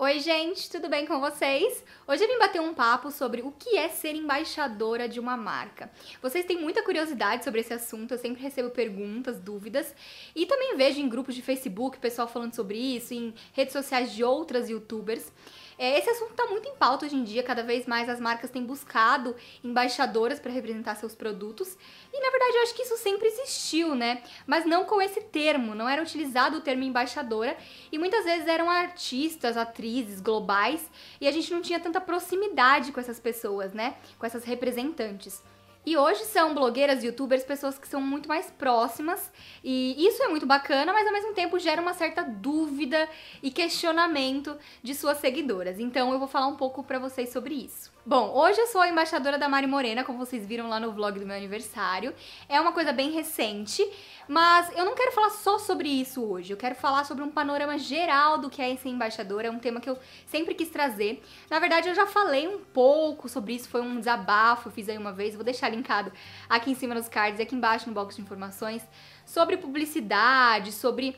Oi, gente, tudo bem com vocês? Hoje eu vim bater um papo sobre o que é ser embaixadora de uma marca. Vocês têm muita curiosidade sobre esse assunto, eu sempre recebo perguntas, dúvidas e também vejo em grupos de Facebook pessoal falando sobre isso, em redes sociais de outras youtubers. É, esse assunto está muito em pauta hoje em dia, cada vez mais as marcas têm buscado embaixadoras para representar seus produtos. E na verdade eu acho que isso sempre existiu, né? Mas não com esse termo, não era utilizado o termo embaixadora e muitas vezes eram artistas, atrizes globais e a gente não tinha tanta proximidade com essas pessoas, né? Com essas representantes. E hoje são blogueiras, youtubers, pessoas que são muito mais próximas. E isso é muito bacana, mas ao mesmo tempo gera uma certa dúvida e questionamento de suas seguidoras. Então eu vou falar um pouco para vocês sobre isso. Bom, hoje eu sou a embaixadora da Mari Morena, como vocês viram lá no vlog do meu aniversário. É uma coisa bem recente, mas eu não quero falar só sobre isso hoje. Eu quero falar sobre um panorama geral do que é ser embaixadora, é um tema que eu sempre quis trazer. Na verdade, eu já falei um pouco sobre isso, foi um desabafo, eu fiz aí uma vez, vou deixar linkado aqui em cima nos cards e aqui embaixo no box de informações, sobre publicidade, sobre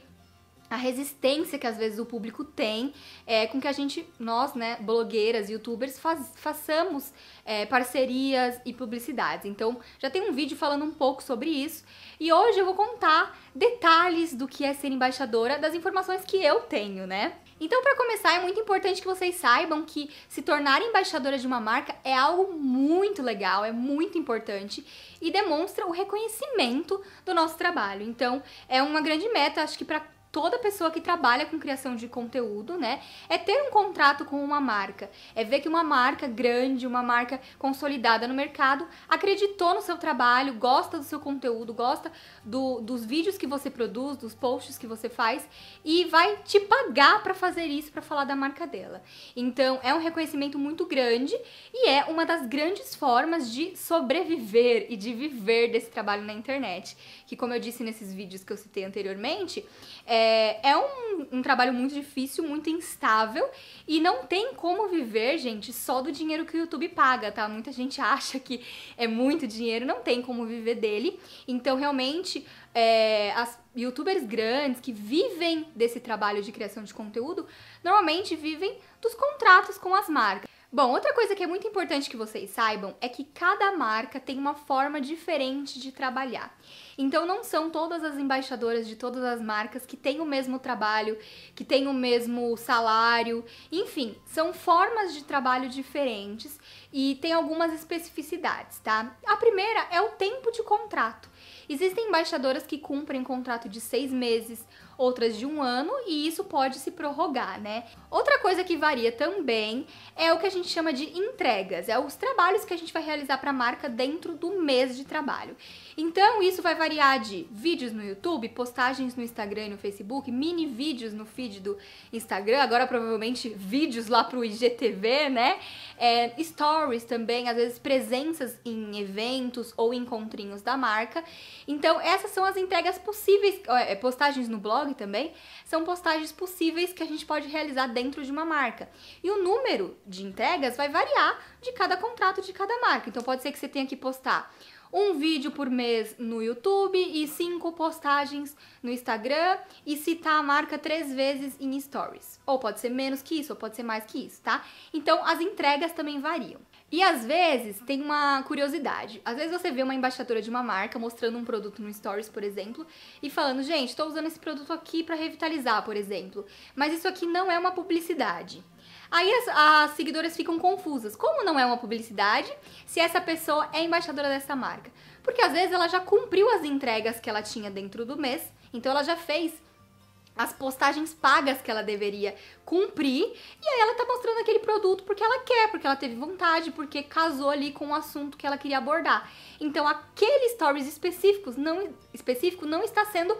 a resistência que às vezes o público tem é, com que a gente, nós, né, blogueiras, youtubers, faz, façamos é, parcerias e publicidades. Então, já tem um vídeo falando um pouco sobre isso e hoje eu vou contar detalhes do que é ser embaixadora, das informações que eu tenho, né? Então, para começar, é muito importante que vocês saibam que se tornar embaixadora de uma marca é algo muito legal, é muito importante e demonstra o reconhecimento do nosso trabalho. Então, é uma grande meta, acho que para toda pessoa que trabalha com criação de conteúdo, né? É ter um contrato com uma marca, é ver que uma marca grande, uma marca consolidada no mercado acreditou no seu trabalho, gosta do seu conteúdo, gosta do, dos vídeos que você produz, dos posts que você faz e vai te pagar para fazer isso, para falar da marca dela. Então é um reconhecimento muito grande e é uma das grandes formas de sobreviver e de viver desse trabalho na internet, que como eu disse nesses vídeos que eu citei anteriormente, é é, é, um, um trabalho muito difícil, muito instável e não tem como viver, gente, só do dinheiro que o YouTube paga, tá? Muita gente acha que é muito dinheiro, não tem como viver dele. Então, realmente, é, as youtubers grandes que vivem desse trabalho de criação de conteúdo normalmente vivem dos contratos com as marcas. Bom, outra coisa que é muito importante que vocês saibam é que cada marca tem uma forma diferente de trabalhar. Então não são todas as embaixadoras de todas as marcas que têm o mesmo trabalho, que têm o mesmo salário, enfim, são formas de trabalho diferentes e tem algumas especificidades, tá? A primeira é o tempo de contrato. Existem embaixadoras que cumprem contrato de seis meses, outras de um ano, e isso pode se prorrogar, né? Outra coisa que varia também é o que a gente chama de entregas, é os trabalhos que a gente vai realizar para a marca dentro do mês de trabalho. Então, isso vai variar de vídeos no YouTube, postagens no Instagram e no Facebook, mini vídeos no feed do Instagram, agora provavelmente vídeos lá pro IGTV, né? É, stories também, às vezes presenças em eventos ou encontrinhos da marca. Então, essas são as entregas possíveis, é, postagens no blog também, são postagens possíveis que a gente pode realizar dentro de uma marca. E o número de entregas vai variar de cada contrato de cada marca. Então, pode ser que você tenha que postar um vídeo por mês no YouTube e cinco postagens no Instagram e citar a marca três vezes em stories. Ou pode ser menos que isso, ou pode ser mais que isso, tá? Então as entregas também variam. E às vezes tem uma curiosidade. Às vezes você vê uma embaixadora de uma marca mostrando um produto no Stories, por exemplo, e falando: gente, estou usando esse produto aqui para revitalizar, por exemplo. Mas isso aqui não é uma publicidade. Aí as, as seguidoras ficam confusas. Como não é uma publicidade se essa pessoa é embaixadora dessa marca? Porque às vezes ela já cumpriu as entregas que ela tinha dentro do mês, então ela já fez as postagens pagas que ela deveria cumprir, e aí ela tá mostrando aquele produto porque ela quer, porque ela teve vontade, porque casou ali com o um assunto que ela queria abordar. Então aquele stories específicos não específico não está sendo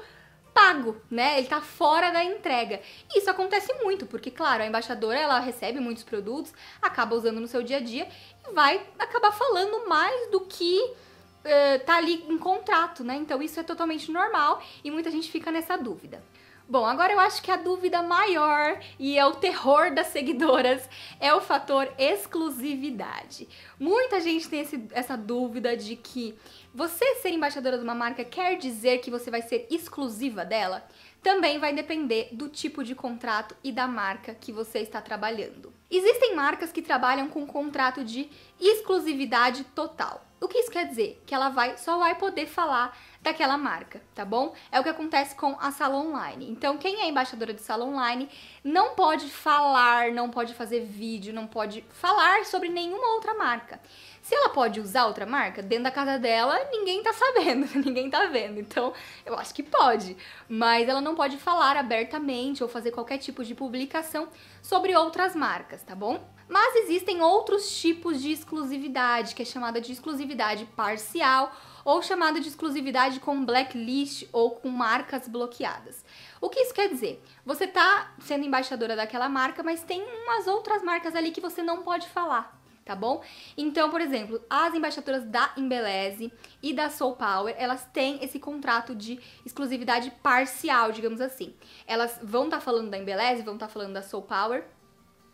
pago, né? Ele tá fora da entrega. E isso acontece muito, porque claro, a embaixadora ela recebe muitos produtos, acaba usando no seu dia a dia e vai acabar falando mais do que uh, tá ali em contrato, né? Então isso é totalmente normal e muita gente fica nessa dúvida. Bom, agora eu acho que a dúvida maior e é o terror das seguidoras é o fator exclusividade. Muita gente tem esse, essa dúvida de que você ser embaixadora de uma marca quer dizer que você vai ser exclusiva dela? Também vai depender do tipo de contrato e da marca que você está trabalhando. Existem marcas que trabalham com um contrato de exclusividade total. O que isso quer dizer? Que ela vai só vai poder falar daquela marca, tá bom? É o que acontece com a sala online. Então, quem é embaixadora de sala online não pode falar, não pode fazer vídeo, não pode falar sobre nenhuma outra marca. Se ela pode usar outra marca, dentro da casa dela, ninguém tá sabendo, ninguém tá vendo. Então, eu acho que pode. Mas ela não pode falar abertamente ou fazer qualquer tipo de publicação sobre outras marcas, tá bom? Mas existem outros tipos de exclusividade, que é chamada de exclusividade parcial ou chamado de exclusividade com blacklist ou com marcas bloqueadas. O que isso quer dizer? Você tá sendo embaixadora daquela marca, mas tem umas outras marcas ali que você não pode falar, tá bom? Então, por exemplo, as embaixadoras da Embeleze e da Soul Power, elas têm esse contrato de exclusividade parcial, digamos assim. Elas vão estar tá falando da Embeleze, vão estar tá falando da Soul Power,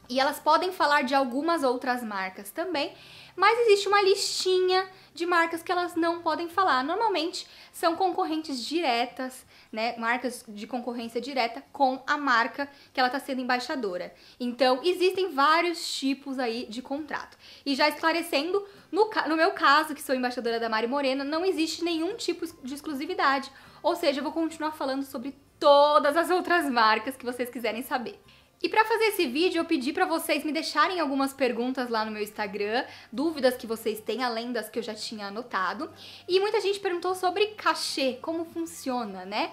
e elas podem falar de algumas outras marcas também, mas existe uma listinha de marcas que elas não podem falar. Normalmente são concorrentes diretas, né? Marcas de concorrência direta com a marca que ela está sendo embaixadora. Então, existem vários tipos aí de contrato. E já esclarecendo, no, no meu caso, que sou embaixadora da Mari Morena, não existe nenhum tipo de exclusividade. Ou seja, eu vou continuar falando sobre todas as outras marcas que vocês quiserem saber. E para fazer esse vídeo, eu pedi para vocês me deixarem algumas perguntas lá no meu Instagram, dúvidas que vocês têm, além das que eu já tinha anotado. E muita gente perguntou sobre cachê, como funciona, né?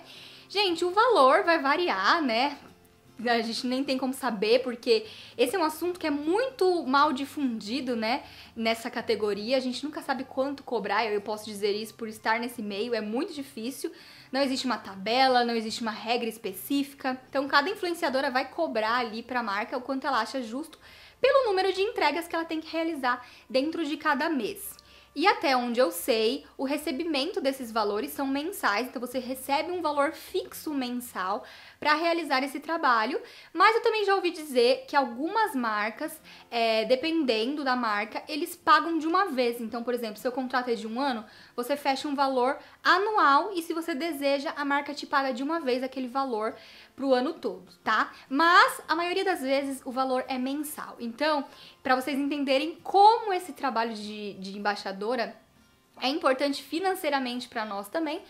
Gente, o valor vai variar, né? A gente nem tem como saber, porque esse é um assunto que é muito mal difundido, né? Nessa categoria. A gente nunca sabe quanto cobrar, eu posso dizer isso por estar nesse meio, é muito difícil. Não existe uma tabela, não existe uma regra específica. Então cada influenciadora vai cobrar ali para a marca o quanto ela acha justo pelo número de entregas que ela tem que realizar dentro de cada mês. E até onde eu sei, o recebimento desses valores são mensais, então você recebe um valor fixo mensal para realizar esse trabalho. Mas eu também já ouvi dizer que algumas marcas, é, dependendo da marca, eles pagam de uma vez. Então, por exemplo, seu contrato é de um ano, você fecha um valor anual e se você deseja, a marca te paga de uma vez aquele valor para o ano todo, tá? Mas a maioria das vezes o valor é mensal. Então, para vocês entenderem como esse trabalho de, de embaixadora é importante financeiramente para nós também,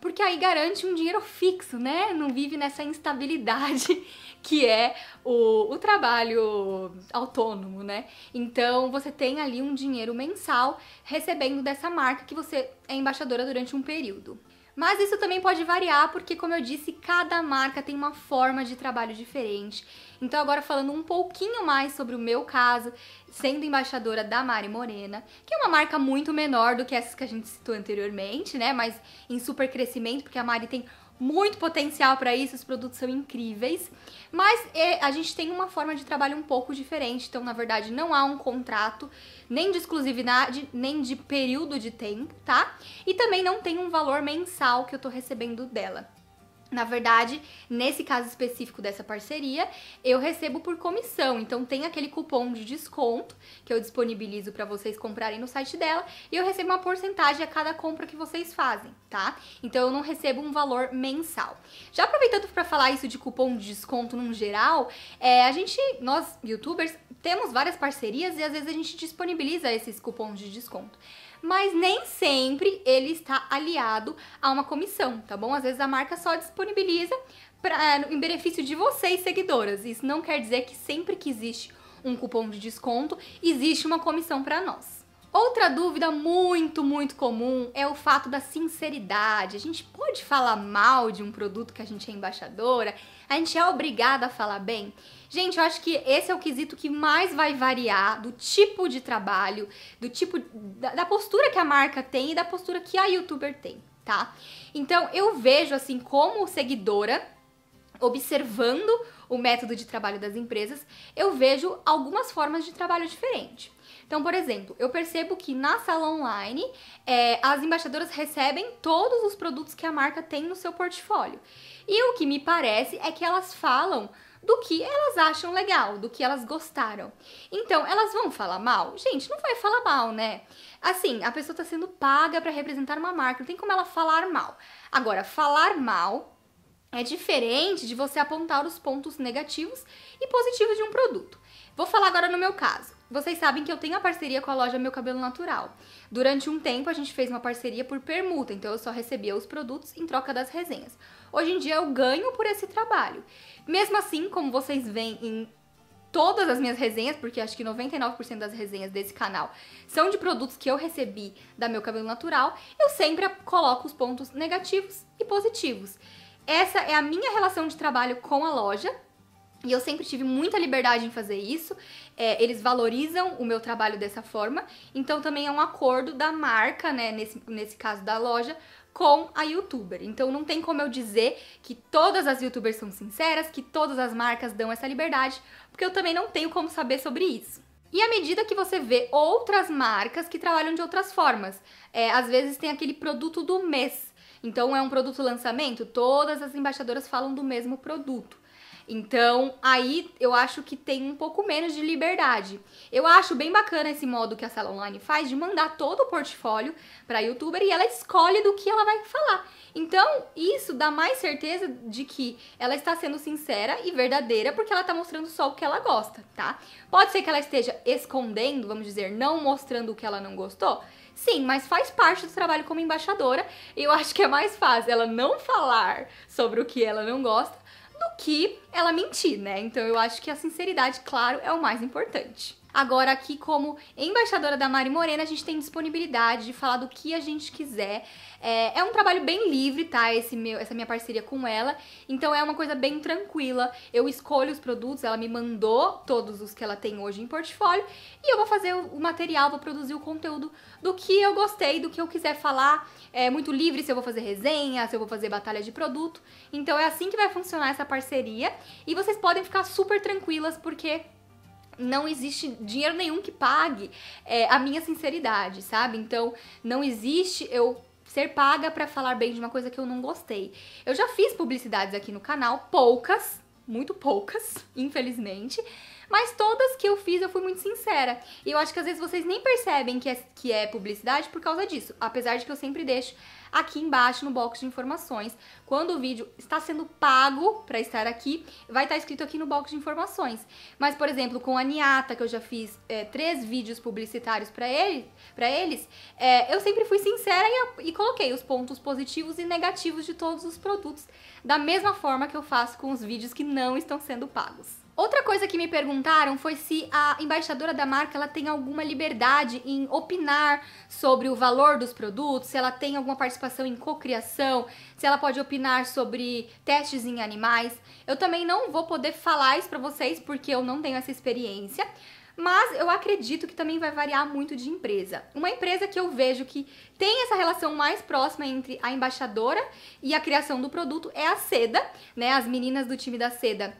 porque aí garante um dinheiro fixo, né? Não vive nessa instabilidade que é o, o, trabalho autônomo, né? Então você tem ali um dinheiro mensal recebendo dessa marca que você é embaixadora durante um período. Mas isso também pode variar, porque, como eu disse, cada marca tem uma forma de trabalho diferente. Então, agora falando um pouquinho mais sobre o meu caso, sendo embaixadora da Mari Morena, que é uma marca muito menor do que essas que a gente citou anteriormente, né? Mas em super crescimento, porque a Mari tem muito potencial para isso, os produtos são incríveis, mas a gente tem uma forma de trabalho um pouco diferente, então na verdade não há um contrato nem de exclusividade, nem de período de tempo, tá? E também não tem um valor mensal que eu tô recebendo dela. Na verdade, nesse caso específico dessa parceria, eu recebo por comissão. Então tem aquele cupom de desconto que eu disponibilizo para vocês comprarem no site dela e eu recebo uma porcentagem a cada compra que vocês fazem, tá? Então eu não recebo um valor mensal. Já aproveitando para falar isso de cupom de desconto num geral, é, a gente, nós youtubers, temos várias parcerias e às vezes a gente disponibiliza esses cupons de desconto mas nem sempre ele está aliado a uma comissão, tá bom? Às vezes a marca só disponibiliza pra, é, em benefício de vocês, seguidoras. Isso não quer dizer que sempre que existe um cupom de desconto, existe uma comissão para nós. Outra dúvida muito, muito comum é o fato da sinceridade. A gente pode falar mal de um produto que a gente é embaixadora? A gente é obrigada a falar bem? Gente, eu acho que esse é o quesito que mais vai variar do tipo de trabalho, do tipo da, da postura que a marca tem e da postura que a youtuber tem, tá? Então, eu vejo assim como seguidora observando o método de trabalho das empresas, eu vejo algumas formas de trabalho diferente. Então, por exemplo, eu percebo que na sala online é, as embaixadoras recebem todos os produtos que a marca tem no seu portfólio. E o que me parece é que elas falam do que elas acham legal, do que elas gostaram. Então, elas vão falar mal? Gente, não vai falar mal, né? Assim, a pessoa está sendo paga para representar uma marca, não tem como ela falar mal. Agora, falar mal é diferente de você apontar os pontos negativos e positivos de um produto. Vou falar agora no meu caso. Vocês sabem que eu tenho a parceria com a loja Meu Cabelo Natural. Durante um tempo a gente fez uma parceria por permuta, então eu só recebia os produtos em troca das resenhas. Hoje em dia eu ganho por esse trabalho. Mesmo assim, como vocês veem em todas as minhas resenhas, porque acho que 99% das resenhas desse canal são de produtos que eu recebi da Meu Cabelo Natural, eu sempre coloco os pontos negativos e positivos. Essa é a minha relação de trabalho com a loja, e eu sempre tive muita liberdade em fazer isso. É, eles valorizam o meu trabalho dessa forma. Então também é um acordo da marca, né? Nesse, nesse caso da loja, com a youtuber. Então não tem como eu dizer que todas as youtubers são sinceras, que todas as marcas dão essa liberdade, porque eu também não tenho como saber sobre isso. E à medida que você vê outras marcas que trabalham de outras formas, é, às vezes tem aquele produto do mês. Então é um produto lançamento, todas as embaixadoras falam do mesmo produto. Então, aí eu acho que tem um pouco menos de liberdade. Eu acho bem bacana esse modo que a sala online faz de mandar todo o portfólio para youtuber e ela escolhe do que ela vai falar. Então, isso dá mais certeza de que ela está sendo sincera e verdadeira porque ela está mostrando só o que ela gosta, tá? Pode ser que ela esteja escondendo, vamos dizer, não mostrando o que ela não gostou? Sim, mas faz parte do trabalho como embaixadora. Eu acho que é mais fácil ela não falar sobre o que ela não gosta do que ela mentir, né? Então eu acho que a sinceridade, claro, é o mais importante. Agora, aqui, como embaixadora da Mari Morena, a gente tem disponibilidade de falar do que a gente quiser. É, é um trabalho bem livre, tá? Esse meu, essa minha parceria com ela. Então, é uma coisa bem tranquila. Eu escolho os produtos, ela me mandou todos os que ela tem hoje em portfólio. E eu vou fazer o material, vou produzir o conteúdo do que eu gostei, do que eu quiser falar. É muito livre se eu vou fazer resenha, se eu vou fazer batalha de produto. Então, é assim que vai funcionar essa parceria. E vocês podem ficar super tranquilas, porque não existe dinheiro nenhum que pague é, a minha sinceridade, sabe? Então, não existe eu ser paga para falar bem de uma coisa que eu não gostei. Eu já fiz publicidades aqui no canal, poucas, muito poucas, infelizmente. Mas todas que eu fiz, eu fui muito sincera. E eu acho que às vezes vocês nem percebem que é, que é publicidade por causa disso. Apesar de que eu sempre deixo aqui embaixo no box de informações. Quando o vídeo está sendo pago para estar aqui, vai estar tá escrito aqui no box de informações. Mas, por exemplo, com a Niata, que eu já fiz é, três vídeos publicitários para ele, pra eles, é, eu sempre fui sincera e, e, coloquei os pontos positivos e negativos de todos os produtos, da mesma forma que eu faço com os vídeos que não estão sendo pagos. Outra coisa que me perguntaram foi se a embaixadora da marca ela tem alguma liberdade em opinar sobre o valor dos produtos, se ela tem alguma participação em cocriação, se ela pode opinar sobre testes em animais. Eu também não vou poder falar isso para vocês porque eu não tenho essa experiência. Mas eu acredito que também vai variar muito de empresa. Uma empresa que eu vejo que tem essa relação mais próxima entre a embaixadora e a criação do produto é a Seda, né? As meninas do time da Seda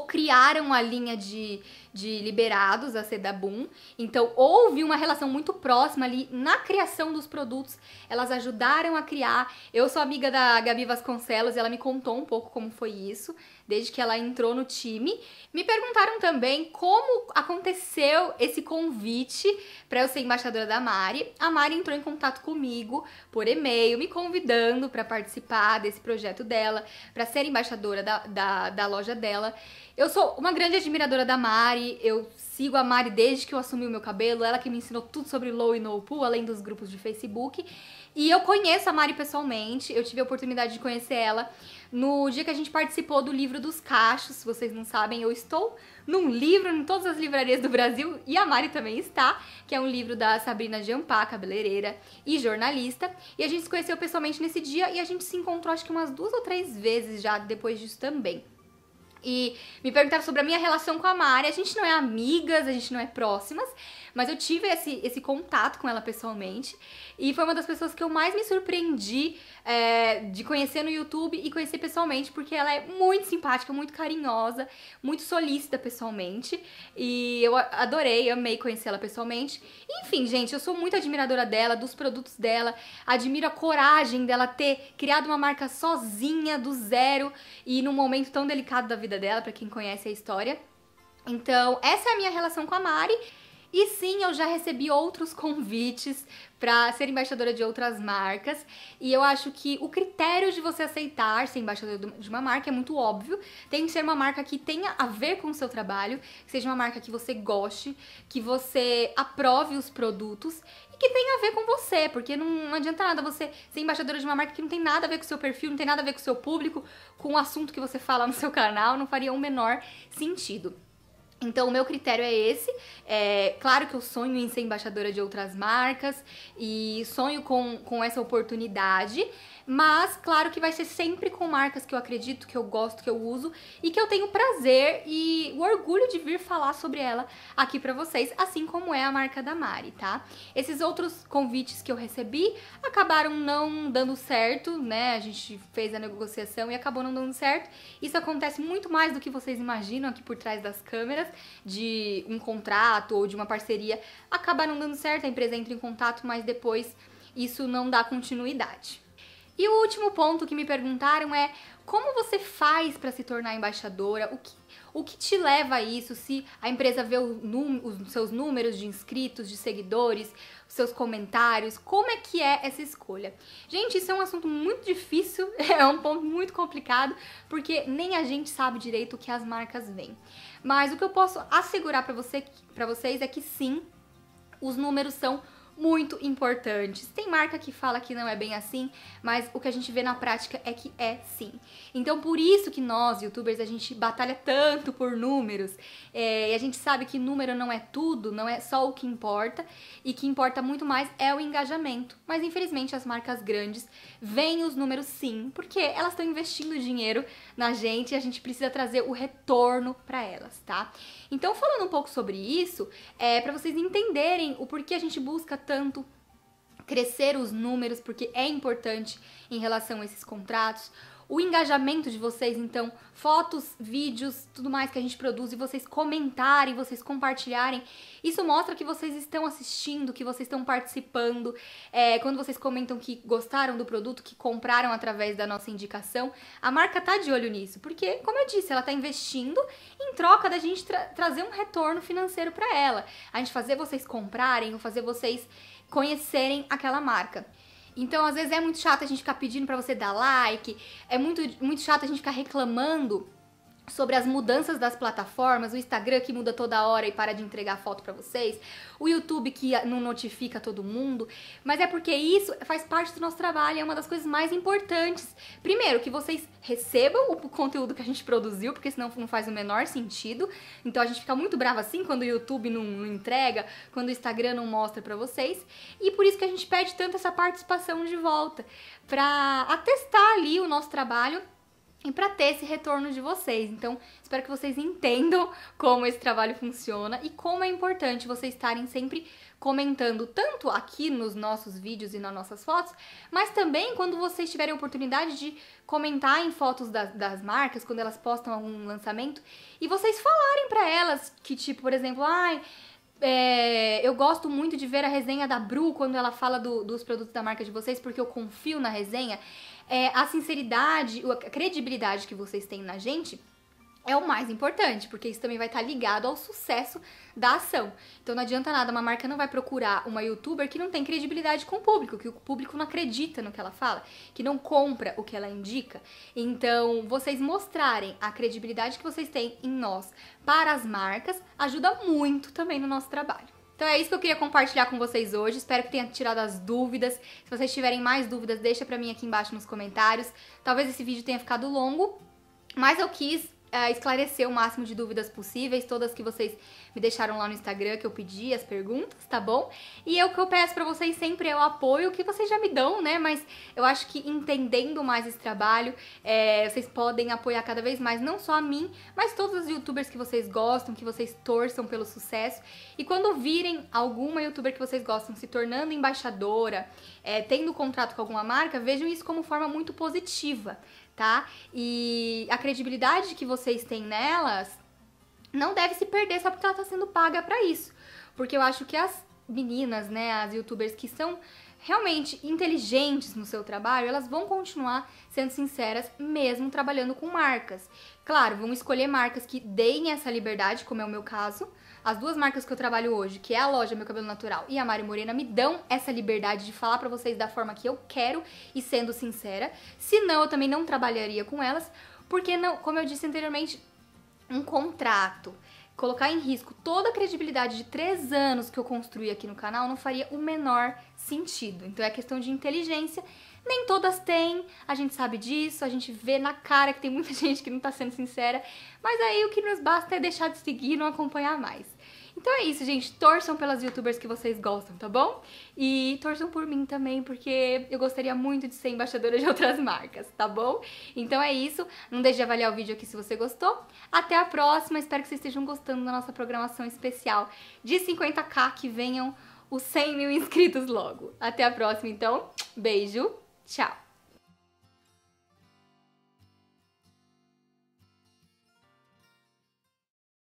criaram a linha de, de liberados, a Sedabum. Então houve uma relação muito próxima ali na criação dos produtos. Elas ajudaram a criar. Eu sou amiga da Gabi Vasconcelos e ela me contou um pouco como foi isso, desde que ela entrou no time. Me perguntaram também como aconteceu esse convite para eu ser embaixadora da Mari. A Mari entrou em contato comigo por e-mail, me convidando para participar desse projeto dela, para ser embaixadora da, da, da loja dela. Eu sou uma grande admiradora da Mari, eu sigo a Mari desde que eu assumi o meu cabelo, ela que me ensinou tudo sobre low e no pool, além dos grupos de Facebook. E eu conheço a Mari pessoalmente, eu tive a oportunidade de conhecer ela no dia que a gente participou do livro dos cachos, se vocês não sabem, eu estou num livro em todas as livrarias do Brasil e a Mari também está, que é um livro da Sabrina Jampá, cabeleireira e jornalista. E a gente se conheceu pessoalmente nesse dia e a gente se encontrou acho que umas duas ou três vezes já depois disso também. E me perguntaram sobre a minha relação com a Mari. A gente não é amigas, a gente não é próximas, mas eu tive esse, esse contato com ela pessoalmente. E foi uma das pessoas que eu mais me surpreendi é, de conhecer no YouTube e conhecer pessoalmente, porque ela é muito simpática, muito carinhosa, muito solícita pessoalmente. E eu adorei, amei conhecê-la pessoalmente. Enfim, gente, eu sou muito admiradora dela, dos produtos dela, admiro a coragem dela ter criado uma marca sozinha, do zero, e num momento tão delicado da vida vida dela, para quem conhece a história. Então, essa é a minha relação com a Mari. E sim, eu já recebi outros convites para ser embaixadora de outras marcas. E eu acho que o critério de você aceitar ser embaixadora de uma marca é muito óbvio. Tem que ser uma marca que tenha a ver com o seu trabalho, que seja uma marca que você goste, que você aprove os produtos e que tenha a ver com você, porque não adianta nada você ser embaixadora de uma marca que não tem nada a ver com o seu perfil, não tem nada a ver com o seu público, com o assunto que você fala no seu canal, não faria o um menor sentido. Então, o meu critério é esse. É, claro que eu sonho em ser embaixadora de outras marcas e sonho com, com essa oportunidade, mas, claro que vai ser sempre com marcas que eu acredito, que eu gosto, que eu uso e que eu tenho prazer e o orgulho de vir falar sobre ela aqui pra vocês, assim como é a marca da Mari, tá? Esses outros convites que eu recebi acabaram não dando certo, né? A gente fez a negociação e acabou não dando certo. Isso acontece muito mais do que vocês imaginam aqui por trás das câmeras, de um contrato ou de uma parceria. Acaba não dando certo, a empresa entra em contato, mas depois isso não dá continuidade. E o último ponto que me perguntaram é como você faz para se tornar embaixadora? O que, o que te leva a isso? Se a empresa vê os seus números de inscritos, de seguidores, os seus comentários, como é que é essa escolha? Gente, isso é um assunto muito difícil, é um ponto muito complicado, porque nem a gente sabe direito o que as marcas veem. Mas o que eu posso assegurar para você, vocês é que sim, os números são muito importantes. Tem marca que fala que não é bem assim, mas o que a gente vê na prática é que é sim. Então por isso que nós, youtubers, a gente batalha tanto por números. É, e a gente sabe que número não é tudo, não é só o que importa, e que importa muito mais é o engajamento. Mas infelizmente as marcas grandes veem os números sim, porque elas estão investindo dinheiro na gente e a gente precisa trazer o retorno para elas, tá? Então falando um pouco sobre isso, é para vocês entenderem o porquê a gente busca tanto crescer os números, porque é importante em relação a esses contratos o engajamento de vocês, então, fotos, vídeos, tudo mais que a gente produz, e vocês comentarem, vocês compartilharem. Isso mostra que vocês estão assistindo, que vocês estão participando. É, quando vocês comentam que gostaram do produto, que compraram através da nossa indicação, a marca tá de olho nisso, porque, como eu disse, ela tá investindo em troca da gente tra trazer um retorno financeiro para ela. A gente fazer vocês comprarem, ou fazer vocês conhecerem aquela marca. Então, às vezes é muito chato a gente ficar pedindo para você dar like, é muito, muito chato a gente ficar reclamando sobre as mudanças das plataformas, o Instagram que muda toda hora e para de entregar foto para vocês, o YouTube que não notifica todo mundo, mas é porque isso faz parte do nosso trabalho, é uma das coisas mais importantes. Primeiro, que vocês recebam o conteúdo que a gente produziu, porque senão não faz o menor sentido. Então a gente fica muito brava assim quando o YouTube não, não entrega, quando o Instagram não mostra para vocês, e por isso que a gente pede tanto essa participação de volta, para atestar ali o nosso trabalho e para ter esse retorno de vocês. Então, espero que vocês entendam como esse trabalho funciona e como é importante vocês estarem sempre comentando tanto aqui nos nossos vídeos e nas nossas fotos, mas também quando vocês tiverem oportunidade de comentar em fotos das, das marcas, quando elas postam algum lançamento, e vocês falarem para elas que, tipo, por exemplo, ai. É, eu gosto muito de ver a resenha da Bru quando ela fala do, dos produtos da marca de vocês, porque eu confio na resenha é, a sinceridade, a credibilidade que vocês têm na gente é o mais importante, porque isso também vai estar tá ligado ao sucesso da ação. Então não adianta nada, uma marca não vai procurar uma youtuber que não tem credibilidade com o público, que o público não acredita no que ela fala, que não compra o que ela indica. Então, vocês mostrarem a credibilidade que vocês têm em nós para as marcas ajuda muito também no nosso trabalho. Então é isso que eu queria compartilhar com vocês hoje. Espero que tenha tirado as dúvidas. Se vocês tiverem mais dúvidas, deixa pra mim aqui embaixo nos comentários. Talvez esse vídeo tenha ficado longo, mas eu quis uh, esclarecer o máximo de dúvidas possíveis, todas que vocês me deixaram lá no Instagram, que eu pedi as perguntas, tá bom? E eu é que eu peço para vocês sempre é o apoio que vocês já me dão, né? Mas eu acho que entendendo mais esse trabalho, é, vocês podem apoiar cada vez mais, não só a mim, mas todos os youtubers que vocês gostam, que vocês torçam pelo sucesso. E quando virem alguma youtuber que vocês gostam se tornando embaixadora, é, tendo contrato com alguma marca, vejam isso como forma muito positiva tá? E a credibilidade que vocês têm nelas não deve se perder só porque ela tá sendo paga para isso. Porque eu acho que as meninas, né, as youtubers que são realmente inteligentes no seu trabalho, elas vão continuar sendo sinceras mesmo trabalhando com marcas. Claro, vão escolher marcas que deem essa liberdade, como é o meu caso, as duas marcas que eu trabalho hoje, que é a loja Meu Cabelo Natural e a Mari Morena, me dão essa liberdade de falar para vocês da forma que eu quero e sendo sincera. Senão, eu também não trabalharia com elas, porque não, como eu disse anteriormente, um contrato colocar em risco toda a credibilidade de três anos que eu construí aqui no canal não faria o menor sentido. Então é questão de inteligência. Nem todas têm, a gente sabe disso, a gente vê na cara que tem muita gente que não tá sendo sincera, mas aí o que nos basta é deixar de seguir e não acompanhar mais. Então é isso, gente. Torçam pelas youtubers que vocês gostam, tá bom? E torçam por mim também, porque eu gostaria muito de ser embaixadora de outras marcas, tá bom? Então é isso. Não deixe de avaliar o vídeo aqui se você gostou. Até a próxima. Espero que vocês estejam gostando da nossa programação especial de 50k. Que venham os 100 mil inscritos logo. Até a próxima, então. Beijo. Tchau.